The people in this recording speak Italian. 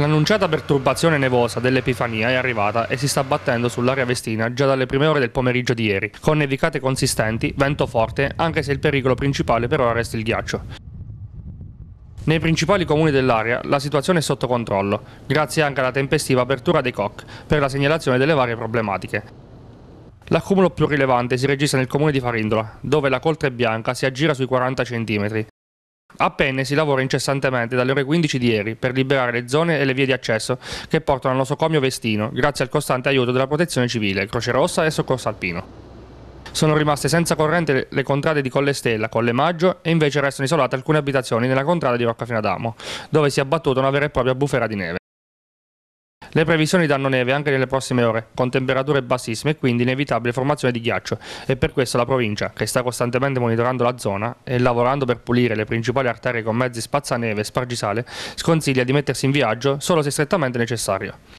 L'annunciata perturbazione nevosa dell'Epifania è arrivata e si sta abbattendo sull'area vestina già dalle prime ore del pomeriggio di ieri, con nevicate consistenti, vento forte, anche se il pericolo principale per ora resta il ghiaccio. Nei principali comuni dell'area la situazione è sotto controllo, grazie anche alla tempestiva apertura dei COC per la segnalazione delle varie problematiche. L'accumulo più rilevante si registra nel comune di Farindola, dove la coltre bianca si aggira sui 40 cm a Penne si lavora incessantemente dalle ore 15 di ieri per liberare le zone e le vie di accesso che portano al nosocomio Vestino, grazie al costante aiuto della Protezione Civile, Croce Rossa e Soccorso Alpino. Sono rimaste senza corrente le contrade di Collestella, Colle Maggio e invece restano isolate alcune abitazioni nella contrada di Roccafinadamo, dove si è abbattuta una vera e propria bufera di neve. Le previsioni danno neve anche nelle prossime ore, con temperature bassissime e quindi inevitabile formazione di ghiaccio e per questo la provincia, che sta costantemente monitorando la zona e lavorando per pulire le principali arterie con mezzi spazzaneve e spargisale, sconsiglia di mettersi in viaggio solo se strettamente necessario.